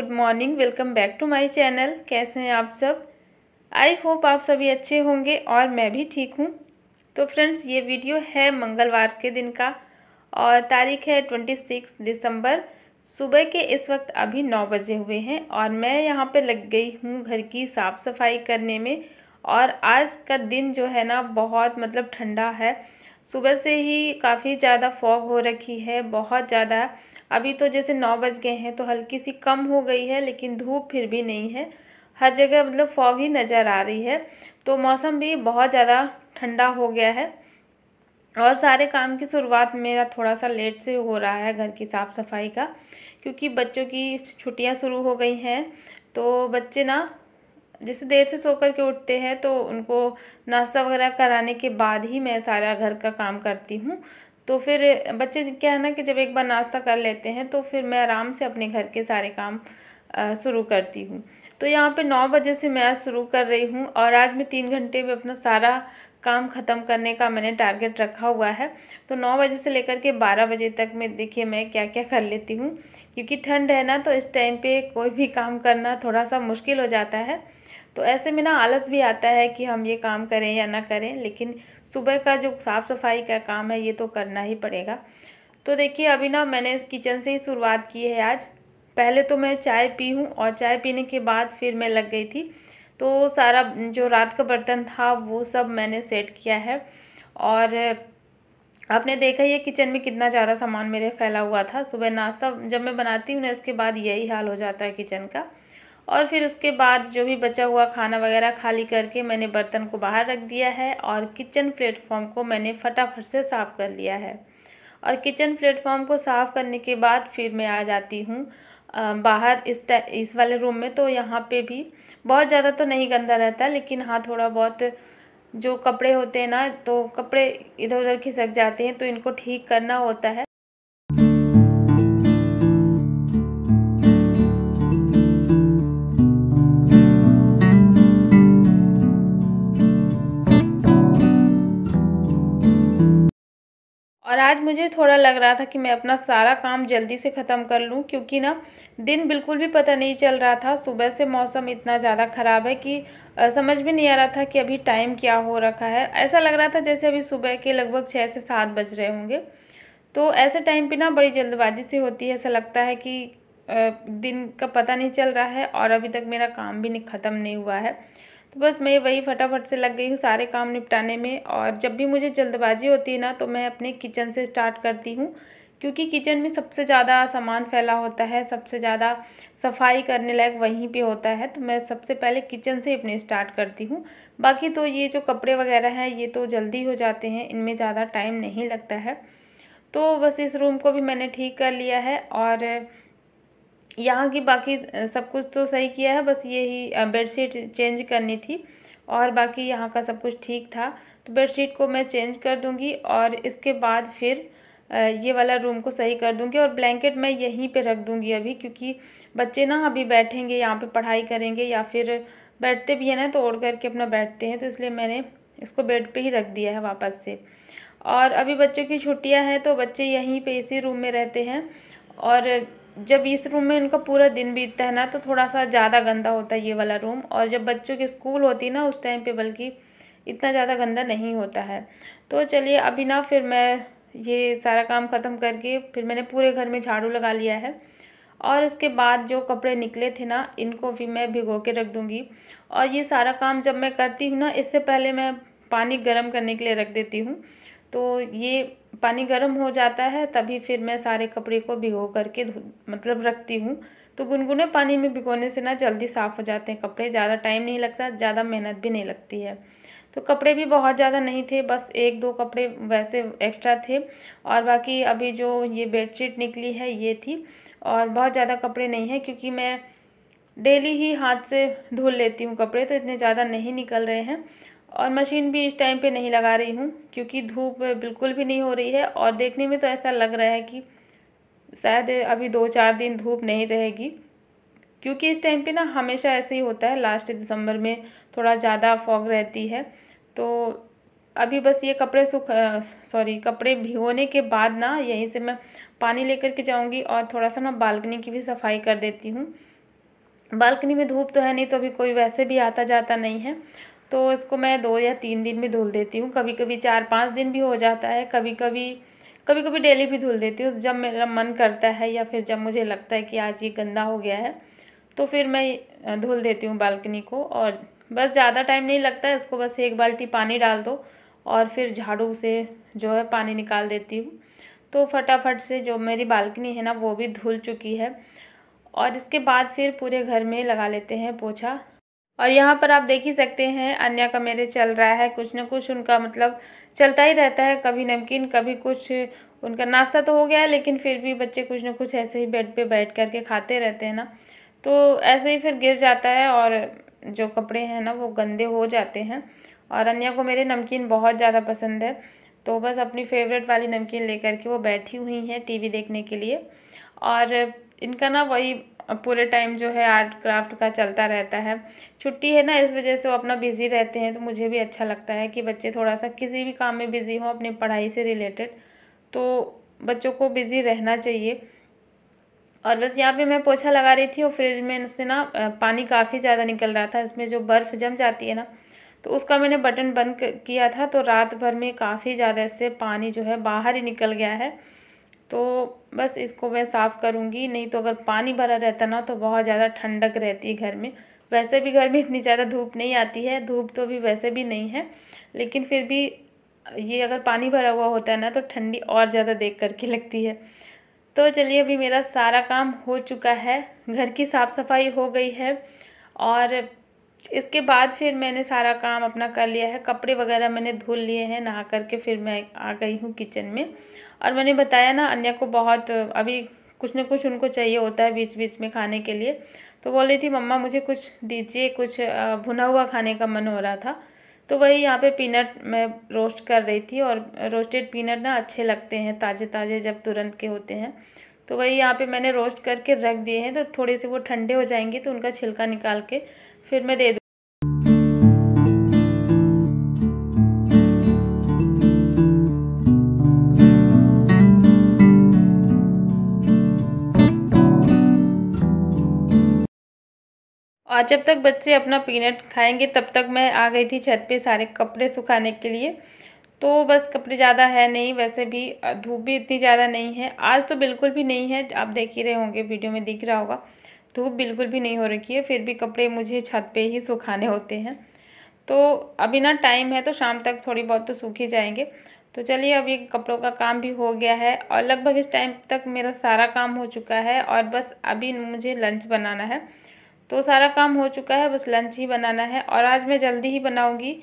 good morning welcome back to my channel कैसे हैं आप सब आई होप आप सभी अच्छे होंगे और मैं भी ठीक हूँ तो फ्रेंड्स ये वीडियो है मंगलवार के दिन का और तारीख है ट्वेंटी सिक्स दिसंबर सुबह के इस वक्त अभी नौ बजे हुए हैं और मैं यहाँ पे लग गई हूँ घर की साफ़ सफाई करने में और आज का दिन जो है ना बहुत मतलब ठंडा है सुबह से ही काफ़ी ज़्यादा फॉग हो रखी है बहुत ज़्यादा अभी तो जैसे नौ बज गए हैं तो हल्की सी कम हो गई है लेकिन धूप फिर भी नहीं है हर जगह मतलब फॉग ही नज़र आ रही है तो मौसम भी बहुत ज़्यादा ठंडा हो गया है और सारे काम की शुरुआत मेरा थोड़ा सा लेट से हो रहा है घर की साफ़ सफाई का क्योंकि बच्चों की छुट्टियां शुरू हो गई हैं तो बच्चे ना जैसे देर से सो कर के उठते हैं तो उनको नाश्ता वगैरह कराने के बाद ही मैं सारा घर का काम करती हूँ तो फिर बच्चे क्या है ना कि जब एक बार नाश्ता कर लेते हैं तो फिर मैं आराम से अपने घर के सारे काम शुरू करती हूँ तो यहाँ पे नौ बजे से मैं आज शुरू कर रही हूँ और आज मैं तीन घंटे में अपना सारा काम ख़त्म करने का मैंने टारगेट रखा हुआ है तो नौ बजे से लेकर के बारह बजे तक में देखिए मैं क्या क्या कर लेती हूँ क्योंकि ठंड है ना तो इस टाइम पे कोई भी काम करना थोड़ा सा मुश्किल हो जाता है तो ऐसे में ना आलस भी आता है कि हम ये काम करें या ना करें लेकिन सुबह का जो साफ़ सफाई का काम है ये तो करना ही पड़ेगा तो देखिए अभी ना मैंने किचन से ही शुरुआत की है आज पहले तो मैं चाय पी हूँ और चाय पीने के बाद फिर मैं लग गई थी तो सारा जो रात का बर्तन था वो सब मैंने सेट किया है और आपने देखा ही है किचन में कितना ज़्यादा सामान मेरे फैला हुआ था सुबह नाश्ता जब मैं बनाती हूँ ना इसके बाद यही हाल हो जाता है किचन का और फिर उसके बाद जो भी बचा हुआ खाना वगैरह खाली करके मैंने बर्तन को बाहर रख दिया है और किचन प्लेटफॉर्म को मैंने फटाफट से साफ़ कर लिया है और किचन प्लेटफॉर्म को साफ़ करने के बाद फिर मैं आ जाती हूँ बाहर इस इस वाले रूम में तो यहाँ पे भी बहुत ज़्यादा तो नहीं गंदा रहता लेकिन हाँ थोड़ा बहुत जो कपड़े होते हैं ना तो कपड़े इधर उधर खिसक जाते हैं तो इनको ठीक करना होता है और आज मुझे थोड़ा लग रहा था कि मैं अपना सारा काम जल्दी से ख़त्म कर लूँ क्योंकि ना दिन बिल्कुल भी पता नहीं चल रहा था सुबह से मौसम इतना ज़्यादा ख़राब है कि समझ में नहीं आ रहा था कि अभी टाइम क्या हो रखा है ऐसा लग रहा था जैसे अभी सुबह के लगभग छः से सात बज रहे होंगे तो ऐसे टाइम पर ना बड़ी जल्दबाजी से होती है ऐसा लगता है कि दिन का पता नहीं चल रहा है और अभी तक मेरा काम भी नहीं ख़त्म नहीं हुआ है तो बस मैं वही फटाफट से लग गई हूँ सारे काम निपटाने में और जब भी मुझे जल्दबाजी होती है ना तो मैं अपने किचन से स्टार्ट करती हूँ क्योंकि किचन में सबसे ज़्यादा सामान फैला होता है सबसे ज़्यादा सफाई करने लायक वहीं पे होता है तो मैं सबसे पहले किचन से अपने स्टार्ट करती हूँ बाकी तो ये जो कपड़े वगैरह हैं ये तो जल्दी हो जाते हैं इनमें ज़्यादा टाइम नहीं लगता है तो बस इस रूम को भी मैंने ठीक कर लिया है और यहाँ की बाकी सब कुछ तो सही किया है बस यही बेडशीट चेंज करनी थी और बाकी यहाँ का सब कुछ ठीक था तो बेडशीट को मैं चेंज कर दूँगी और इसके बाद फिर ये वाला रूम को सही कर दूँगी और ब्लैंकेट मैं यहीं पे रख दूँगी अभी क्योंकि बच्चे ना अभी बैठेंगे यहाँ पे पढ़ाई करेंगे या फिर बैठते भी हैं ना तो ओढ़ करके अपना बैठते हैं तो इसलिए मैंने इसको बेड पे ही रख दिया है वापस से और अभी बच्चों की छुट्टियां हैं तो बच्चे यहीं पे इसी रूम में रहते हैं और जब इस रूम में उनका पूरा दिन बीतता है ना तो थोड़ा सा ज़्यादा गंदा होता है ये वाला रूम और जब बच्चों की स्कूल होती है ना उस टाइम पे बल्कि इतना ज़्यादा गंदा नहीं होता है तो चलिए अभी ना फिर मैं ये सारा काम ख़त्म करके फिर मैंने पूरे घर में झाड़ू लगा लिया है और इसके बाद जो कपड़े निकले थे ना इनको भी मैं भिगो के रख दूँगी और ये सारा काम जब मैं करती हूँ ना इससे पहले मैं पानी गर्म करने के लिए रख देती हूँ तो ये पानी गर्म हो जाता है तभी फिर मैं सारे कपड़े को भिगो करके मतलब रखती हूँ तो गुनगुने पानी में भिगोने से ना जल्दी साफ़ हो जाते हैं कपड़े ज़्यादा टाइम नहीं लगता ज़्यादा मेहनत भी नहीं लगती है तो कपड़े भी बहुत ज़्यादा नहीं थे बस एक दो कपड़े वैसे एक्स्ट्रा थे और बाकी अभी जो ये बेडशीट निकली है ये थी और बहुत ज़्यादा कपड़े नहीं हैं क्योंकि मैं डेली ही हाथ से धुल लेती हूँ कपड़े तो इतने ज़्यादा नहीं निकल रहे हैं और मशीन भी इस टाइम पे नहीं लगा रही हूँ क्योंकि धूप बिल्कुल भी नहीं हो रही है और देखने में तो ऐसा लग रहा है कि शायद अभी दो चार दिन धूप नहीं रहेगी क्योंकि इस टाइम पे ना हमेशा ऐसे ही होता है लास्ट दिसंबर में थोड़ा ज़्यादा फॉग रहती है तो अभी बस ये कपड़े सूख सॉरी कपड़े भिगोने के बाद ना यहीं से मैं पानी लेकर के जाऊँगी और थोड़ा सा ना बालकनी की भी सफाई कर देती हूँ बालकनी में धूप तो है नहीं तो अभी कोई वैसे भी आता जाता नहीं है तो इसको मैं दो या तीन दिन में धुल देती हूँ कभी कभी चार पाँच दिन भी हो जाता है कभी कभी कभी कभी डेली भी धुल देती हूँ जब मेरा मन करता है या फिर जब मुझे लगता है कि आज ये गंदा हो गया है तो फिर मैं धुल देती हूँ बालकनी को और बस ज़्यादा टाइम नहीं लगता है इसको बस एक बाल्टी पानी डाल दो और फिर झाड़ू से जो है पानी निकाल देती हूँ तो फटाफट से जो मेरी बालकनी है ना वो भी धुल चुकी है और इसके बाद फिर पूरे घर में लगा लेते हैं पोछा और यहाँ पर आप देख ही सकते हैं अन्या का मेरे चल रहा है कुछ ना कुछ उनका मतलब चलता ही रहता है कभी नमकीन कभी कुछ उनका नाश्ता तो हो गया है लेकिन फिर भी बच्चे कुछ ना कुछ ऐसे ही बेड पे बैठ कर के खाते रहते हैं ना तो ऐसे ही फिर गिर जाता है और जो कपड़े हैं ना वो गंदे हो जाते हैं और अन्या को मेरे नमकीन बहुत ज़्यादा पसंद है तो बस अपनी फेवरेट वाली नमकीन लेकर के वो बैठी हुई हैं टीवी देखने के लिए और इनका ना वही और पूरे टाइम जो है आर्ट क्राफ्ट का चलता रहता है छुट्टी है ना इस वजह से वो अपना बिज़ी रहते हैं तो मुझे भी अच्छा लगता है कि बच्चे थोड़ा सा किसी भी काम में बिज़ी हों अपनी पढ़ाई से रिलेटेड तो बच्चों को बिज़ी रहना चाहिए और बस यहाँ पे मैं पोछा लगा रही थी और फ्रिज में इससे ना पानी काफ़ी ज़्यादा निकल रहा था इसमें जो बर्फ़ जम जाती है ना तो उसका मैंने बटन बंद किया था तो रात भर में काफ़ी ज़्यादा इससे पानी जो है बाहर ही निकल गया है तो बस इसको मैं साफ़ करूँगी नहीं तो अगर पानी भरा रहता ना तो बहुत ज़्यादा ठंडक रहती है घर में वैसे भी घर में इतनी ज़्यादा धूप नहीं आती है धूप तो भी वैसे भी नहीं है लेकिन फिर भी ये अगर पानी भरा हुआ होता है ना तो ठंडी और ज़्यादा देख करके लगती है तो चलिए अभी मेरा सारा काम हो चुका है घर की साफ़ सफाई हो गई है और इसके बाद फिर मैंने सारा काम अपना कर लिया है कपड़े वगैरह मैंने धुल लिए हैं नहा करके फिर मैं आ गई हूँ किचन में और मैंने बताया ना अन्या को बहुत अभी कुछ ना कुछ उनको चाहिए होता है बीच बीच में खाने के लिए तो बोल रही थी मम्मा मुझे कुछ दीजिए कुछ भुना हुआ खाने का मन हो रहा था तो वही यहाँ पे पीनट मैं रोस्ट कर रही थी और रोस्टेड पीनट ना अच्छे लगते हैं ताज़े ताज़े जब तुरंत के होते हैं तो वही यहाँ पे मैंने रोस्ट करके रख दिए हैं तो थोड़े से वो ठंडे हो जाएंगे तो उनका छिलका निकाल के फिर मैं दे दूँ और जब तक बच्चे अपना पीनट खाएंगे तब तक मैं आ गई थी छत पे सारे कपड़े सुखाने के लिए तो बस कपड़े ज़्यादा है नहीं वैसे भी धूप भी इतनी ज़्यादा नहीं है आज तो बिल्कुल भी नहीं है आप देख ही रहे होंगे वीडियो में दिख रहा होगा धूप बिल्कुल भी नहीं हो रखी है फिर भी कपड़े मुझे छत पे ही सुखाने होते हैं तो अभी ना टाइम है तो शाम तक थोड़ी बहुत तो सूख ही जाएंगे तो चलिए अभी कपड़ों का काम भी हो गया है और लगभग इस टाइम तक मेरा सारा काम हो चुका है और बस अभी मुझे लंच बनाना है तो सारा काम हो चुका है बस लंच ही बनाना है और आज मैं जल्दी ही बनाऊँगी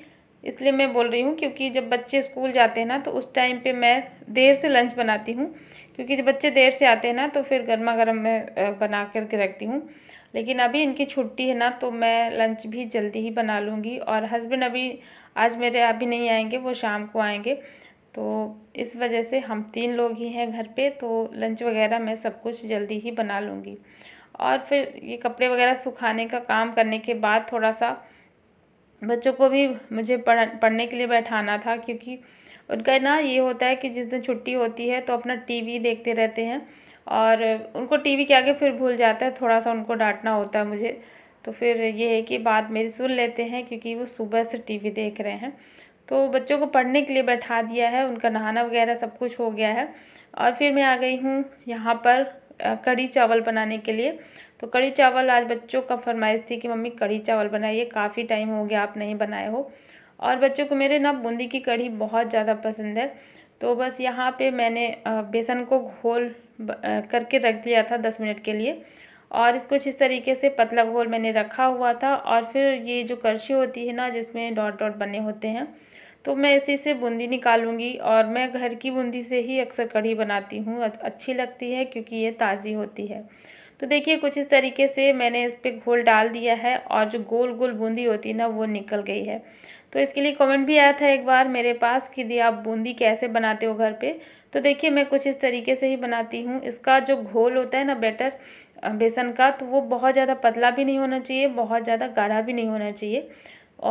इसलिए मैं बोल रही हूँ क्योंकि जब बच्चे स्कूल जाते हैं ना तो उस टाइम पे मैं देर से लंच बनाती हूँ क्योंकि जब बच्चे देर से आते हैं ना तो फिर गर्मा गर्म मैं बना करके रखती हूँ लेकिन अभी इनकी छुट्टी है ना तो मैं लंच भी जल्दी ही बना लूँगी और हस्बैंड अभी आज मेरे अभी नहीं आएंगे वो शाम को आएंगे तो इस वजह से हम तीन लोग ही हैं घर पे तो लंच वगैरह मैं सब कुछ जल्दी ही बना लूँगी और फिर ये कपड़े वगैरह सुखाने का काम करने के बाद थोड़ा सा बच्चों को भी मुझे पढ़ पढ़ने के लिए बैठाना था क्योंकि उनका ना ये होता है कि जिस दिन छुट्टी होती है तो अपना टीवी देखते रहते हैं और उनको टीवी के आगे फिर भूल जाता है थोड़ा सा उनको डांटना होता है मुझे तो फिर ये है कि बात मेरी सुन लेते हैं क्योंकि वो सुबह से टीवी देख रहे हैं तो बच्चों को पढ़ने के लिए बैठा दिया है उनका नहाना वगैरह सब कुछ हो गया है और फिर मैं आ गई हूँ यहाँ पर कड़ी चावल बनाने के लिए तो कड़ी चावल आज बच्चों का फरमाइश थी कि मम्मी कड़ी चावल बनाइए काफ़ी टाइम हो गया आप नहीं बनाए हो और बच्चों को मेरे ना बूंदी की कढ़ी बहुत ज़्यादा पसंद है तो बस यहाँ पे मैंने बेसन को घोल करके रख दिया था दस मिनट के लिए और कुछ इस तरीके से पतला घोल मैंने रखा हुआ था और फिर ये जो करछी होती है ना जिसमें डॉट डॉट बने होते हैं तो मैं इसी से बूंदी निकालूंगी और मैं घर की बूंदी से ही अक्सर कढ़ी बनाती हूँ अच्छी लगती है क्योंकि ये ताज़ी होती है तो देखिए कुछ इस तरीके से मैंने इस पर घोल डाल दिया है और जो गोल गोल बूंदी होती है ना वो निकल गई है तो इसके लिए कमेंट भी आया था एक बार मेरे पास कि दी आप बूंदी कैसे बनाते हो घर पे तो देखिए मैं कुछ इस तरीके से ही बनाती हूँ इसका जो घोल होता है ना बैटर बेसन का तो वो बहुत ज़्यादा पतला भी नहीं होना चाहिए बहुत ज़्यादा गाढ़ा भी नहीं होना चाहिए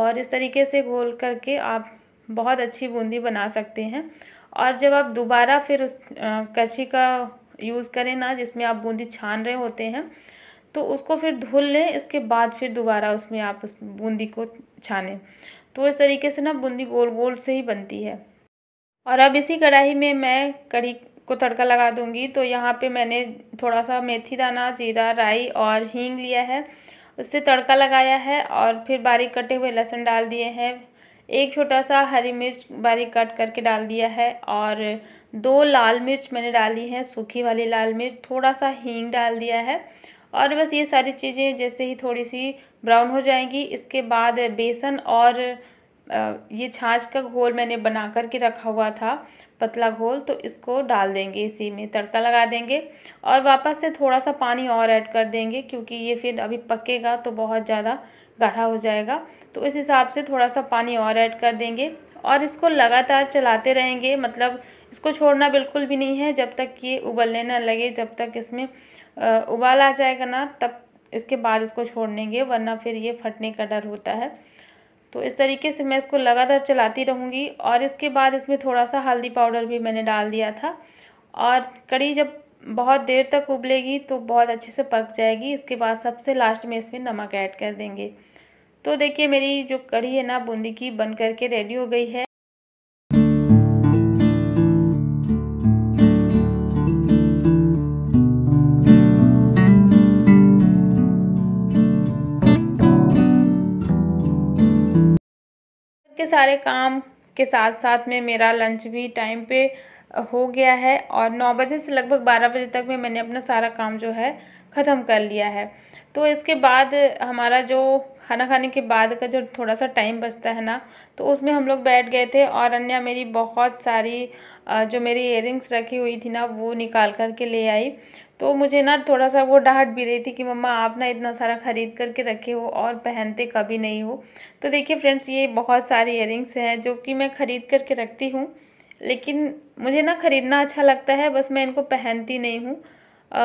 और इस तरीके से घोल करके आप बहुत अच्छी बूंदी बना सकते हैं और जब आप दोबारा फिर उस कच्छी का यूज़ करें ना जिसमें आप बूंदी छान रहे होते हैं तो उसको फिर धुल लें इसके बाद फिर दोबारा उसमें आप उस बूंदी को छानें तो इस तरीके से ना बूंदी गोल गोल से ही बनती है और अब इसी कढ़ाई में मैं कड़ी को तड़का लगा दूंगी तो यहाँ पे मैंने थोड़ा सा मेथी दाना जीरा राई और हींग लिया है उससे तड़का लगाया है और फिर बारीक कटे हुए लहसुन डाल दिए हैं एक छोटा सा हरी मिर्च बारीक कट करके डाल दिया है और दो लाल मिर्च मैंने डाली है सूखी वाली लाल मिर्च थोड़ा सा हींग डाल दिया है और बस ये सारी चीज़ें जैसे ही थोड़ी सी ब्राउन हो जाएंगी इसके बाद बेसन और ये छाछ का घोल मैंने बना कर के रखा हुआ था पतला घोल तो इसको डाल देंगे इसी में तड़का लगा देंगे और वापस से थोड़ा सा पानी और ऐड कर देंगे क्योंकि ये फिर अभी पकेगा तो बहुत ज़्यादा गाढ़ा हो जाएगा तो इस हिसाब से थोड़ा सा पानी और ऐड कर देंगे और इसको लगातार चलाते रहेंगे मतलब इसको छोड़ना बिल्कुल भी नहीं है जब तक ये उबलने ना लगे जब तक इसमें उबाल आ जाएगा ना तब इसके बाद इसको देंगे वरना फिर ये फटने का डर होता है तो इस तरीके से मैं इसको लगातार चलाती रहूँगी और इसके बाद इसमें थोड़ा सा हल्दी पाउडर भी मैंने डाल दिया था और कड़ी जब बहुत देर तक उबलेगी तो बहुत अच्छे से पक जाएगी इसके बाद सबसे लास्ट में इसमें नमक ऐड कर देंगे तो देखिए मेरी जो कड़ी है ना बूंदी की बन करके रेडी हो गई है के सारे काम के साथ साथ में मेरा लंच भी टाइम पे हो गया है और नौ बजे से लगभग बारह बजे तक में मैंने अपना सारा काम जो है ख़त्म कर लिया है तो इसके बाद हमारा जो खाना खाने के बाद का जो थोड़ा सा टाइम बचता है ना तो उसमें हम लोग बैठ गए थे और अन्या मेरी बहुत सारी जो मेरी इयरिंग्स रखी हुई थी ना वो निकाल कर के ले आई तो मुझे ना थोड़ा सा वो डांट भी रही थी कि मम्मा आप ना इतना सारा ख़रीद करके रखे हो और पहनते कभी नहीं हो तो देखिए फ्रेंड्स ये बहुत सारी इयरिंग्स हैं जो कि मैं ख़रीद करके रखती हूँ लेकिन मुझे ना ख़रीदना अच्छा लगता है बस मैं इनको पहनती नहीं हूँ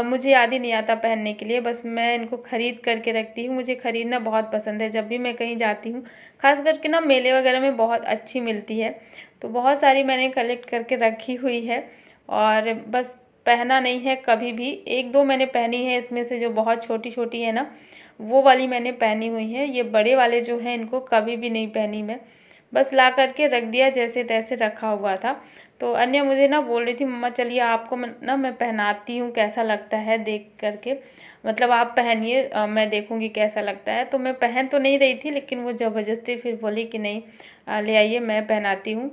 मुझे याद ही नहीं आता पहनने के लिए बस मैं इनको ख़रीद करके रखती हूँ मुझे ख़रीदना बहुत पसंद है जब भी मैं कहीं जाती हूँ ख़ास करके ना मेले वगैरह में बहुत अच्छी मिलती है तो बहुत सारी मैंने कलेक्ट करके रखी हुई है और बस पहना नहीं है कभी भी एक दो मैंने पहनी है इसमें से जो बहुत छोटी छोटी है ना वो वाली मैंने पहनी हुई है ये बड़े वाले जो हैं इनको कभी भी नहीं पहनी मैं बस ला करके रख दिया जैसे तैसे रखा हुआ था तो अन्य मुझे ना बोल रही थी मम्मा चलिए आपको ना मैं पहनाती हूँ कैसा लगता है देख करके मतलब आप पहनिए मैं देखूँगी कैसा लगता है तो मैं पहन तो नहीं रही थी लेकिन वो ज़बरदस्ती फिर बोली कि नहीं ले आइए मैं पहनाती हूँ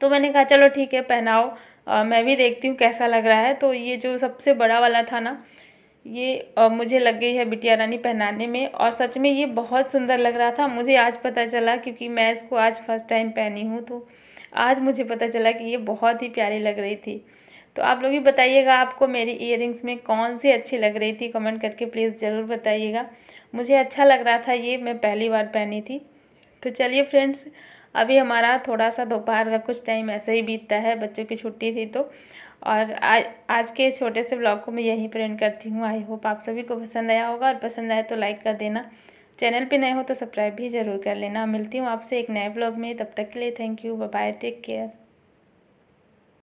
तो मैंने कहा चलो ठीक है पहनाओ आ, मैं भी देखती हूँ कैसा लग रहा है तो ये जो सबसे बड़ा वाला था ना ये आ, मुझे लग गई है बिटिया रानी पहनाने में और सच में ये बहुत सुंदर लग रहा था मुझे आज पता चला क्योंकि मैं इसको आज फर्स्ट टाइम पहनी हूँ तो आज मुझे पता चला कि ये बहुत ही प्यारी लग रही थी तो आप लोग भी बताइएगा आपको मेरी इयर में कौन सी अच्छी लग रही थी कमेंट करके प्लीज़ ज़रूर बताइएगा मुझे अच्छा लग रहा था ये मैं पहली बार पहनी थी तो चलिए फ्रेंड्स अभी हमारा थोड़ा सा दोपहर का कुछ टाइम ऐसे ही बीतता है बच्चों की छुट्टी थी तो और आज आज के छोटे से ब्लॉग को मैं यहीं प्रिंट करती हूँ आई होप आप सभी को पसंद आया होगा और पसंद आए तो लाइक कर देना चैनल पे नए हो तो सब्सक्राइब भी ज़रूर कर लेना मिलती हूँ आपसे एक नए ब्लॉग में तब तक के लिए thank you bye take care